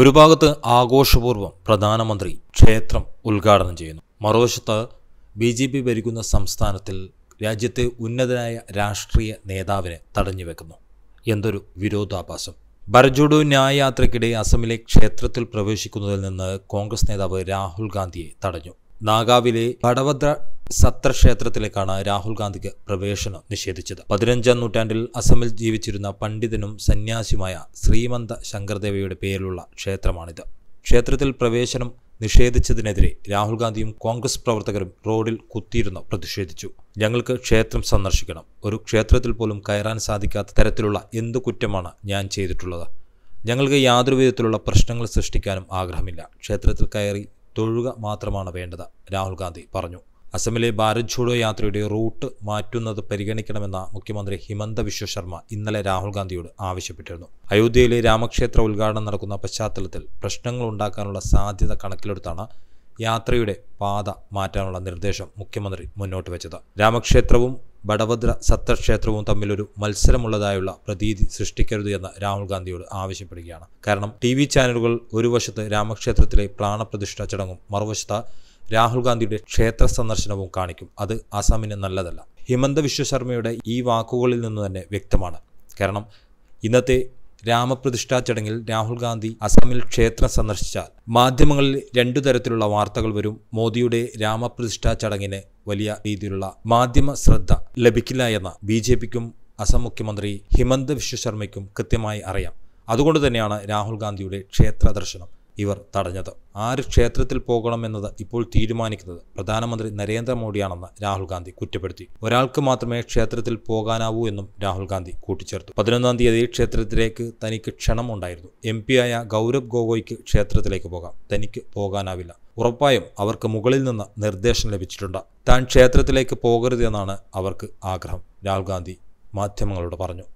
ഒരു ഭാഗത്ത് ആഘോഷപൂർവ്വം പ്രധാനമന്ത്രി ക്ഷേത്രം ഉദ്ഘാടനം ചെയ്യുന്നു മറുവശത്ത് ബി ജെ പി ഭരിക്കുന്ന സംസ്ഥാനത്തിൽ രാജ്യത്തെ ഉന്നതനായ രാഷ്ട്രീയ നേതാവിനെ തടഞ്ഞു വെക്കുന്നു എന്തൊരു വിരോധാഭാസം ഭരജോഡു ന്യായയാത്രയ്ക്കിടെ അസമിലെ ക്ഷേത്രത്തിൽ പ്രവേശിക്കുന്നതിൽ നിന്ന് കോൺഗ്രസ് നേതാവ് രാഹുൽ ഗാന്ധിയെ തടഞ്ഞു നാഗാവിലെ ഭടവദ്ര സത്ര ക്ഷേത്രത്തിലേക്കാണ് രാഹുൽ ഗാന്ധിക്ക് പ്രവേശനം നിഷേധിച്ചത് പതിനഞ്ചാം നൂറ്റാണ്ടിൽ അസമിൽ ജീവിച്ചിരുന്ന പണ്ഡിതനും സന്യാസിയുമായ ശ്രീമന്ത ശങ്കർദേവയുടെ പേരിലുള്ള ക്ഷേത്രമാണിത് ക്ഷേത്രത്തിൽ പ്രവേശനം നിഷേധിച്ചതിനെതിരെ രാഹുൽ ഗാന്ധിയും കോൺഗ്രസ് പ്രവർത്തകരും റോഡിൽ കുത്തിയിരുന്ന് പ്രതിഷേധിച്ചു ഞങ്ങൾക്ക് ക്ഷേത്രം സന്ദർശിക്കണം ഒരു ക്ഷേത്രത്തിൽ പോലും കയറാൻ സാധിക്കാത്ത തരത്തിലുള്ള എന്തു കുറ്റമാണ് ഞാൻ ചെയ്തിട്ടുള്ളത് ഞങ്ങൾക്ക് യാതൊരു വിധത്തിലുള്ള പ്രശ്നങ്ങൾ സൃഷ്ടിക്കാനും ആഗ്രഹമില്ല ക്ഷേത്രത്തിൽ കയറി തൊഴുക മാത്രമാണ് വേണ്ടത് രാഹുൽ ഗാന്ധി പറഞ്ഞു അസമിലെ ഭാരത് ഛോഡോ യാത്രയുടെ റൂട്ട് മാറ്റുന്നത് പരിഗണിക്കണമെന്ന മുഖ്യമന്ത്രി ഹിമന്ത വിശ്വ ശർമ്മ ഇന്നലെ രാഹുൽ ഗാന്ധിയോട് ആവശ്യപ്പെട്ടിരുന്നു അയോധ്യയിലെ രാമക്ഷേത്ര ഉദ്ഘാടനം നടക്കുന്ന പശ്ചാത്തലത്തിൽ പ്രശ്നങ്ങൾ ഉണ്ടാക്കാനുള്ള സാധ്യത കണക്കിലെടുത്താണ് യാത്രയുടെ പാത മാറ്റാനുള്ള നിർദ്ദേശം മുഖ്യമന്ത്രി മുന്നോട്ട് വെച്ചത് രാമക്ഷേത്രവും ബടഭദ്ര സത്രക്ഷേത്രവും തമ്മിലൊരു മത്സരമുള്ളതായുള്ള പ്രതീതി സൃഷ്ടിക്കരുത് എന്ന് രാഹുൽ ഗാന്ധിയോട് ആവശ്യപ്പെടുകയാണ് കാരണം ടി വി ചാനലുകൾ ഒരു വശത്ത് രാമക്ഷേത്രത്തിലെ പ്രാണപ്രതിഷ്ഠ ചടങ്ങും മറുവശത്ത് രാഹുൽ ഗാന്ധിയുടെ ക്ഷേത്ര സന്ദർശനവും കാണിക്കും അത് ആസാമിന് നല്ലതല്ല ഹിമന്ത വിശ്വശർമ്മയുടെ ഈ വാക്കുകളിൽ നിന്ന് തന്നെ വ്യക്തമാണ് കാരണം ഇന്നത്തെ രാമപ്രതിഷ്ഠാ ചടങ്ങിൽ രാഹുൽ ഗാന്ധി അസമിൽ ക്ഷേത്രം സന്ദർശിച്ചാൽ മാധ്യമങ്ങളിൽ രണ്ടു തരത്തിലുള്ള വാർത്തകൾ വരും മോദിയുടെ രാമപ്രതിഷ്ഠാ ചടങ്ങിന് വലിയ രീതിയിലുള്ള മാധ്യമ ശ്രദ്ധ ലഭിക്കില്ല എന്ന് ബി ജെ പിക്കും അസം മുഖ്യമന്ത്രി ഹിമന്ത് വിശ്വശർമ്മയ്ക്കും കൃത്യമായി അറിയാം അതുകൊണ്ട് തന്നെയാണ് രാഹുൽ ഗാന്ധിയുടെ ക്ഷേത്ര ദർശനം ഇവർ തടഞ്ഞത് ആര് ക്ഷേത്രത്തിൽ പോകണമെന്നത് ഇപ്പോൾ തീരുമാനിക്കുന്നത് പ്രധാനമന്ത്രി നരേന്ദ്രമോദിയാണെന്ന് രാഹുൽ ഗാന്ധി കുറ്റപ്പെടുത്തി ഒരാൾക്ക് മാത്രമേ ക്ഷേത്രത്തിൽ പോകാനാവൂ എന്നും രാഹുൽ ഗാന്ധി കൂട്ടിച്ചേർത്തു പതിനൊന്നാം തീയതി ക്ഷേത്രത്തിലേക്ക് തനിക്ക് ക്ഷണമുണ്ടായിരുന്നു എം പിയായ ഗൗരവ് ഗൊഗോയ്ക്ക് ക്ഷേത്രത്തിലേക്ക് പോകാം തനിക്ക് പോകാനാവില്ല ഉറപ്പായും അവർക്ക് മുകളിൽ നിന്ന് നിർദ്ദേശം ലഭിച്ചിട്ടുണ്ട് താൻ ക്ഷേത്രത്തിലേക്ക് പോകരുതെന്നാണ് അവർക്ക് ആഗ്രഹം രാഹുൽ ഗാന്ധി മാധ്യമങ്ങളോട് പറഞ്ഞു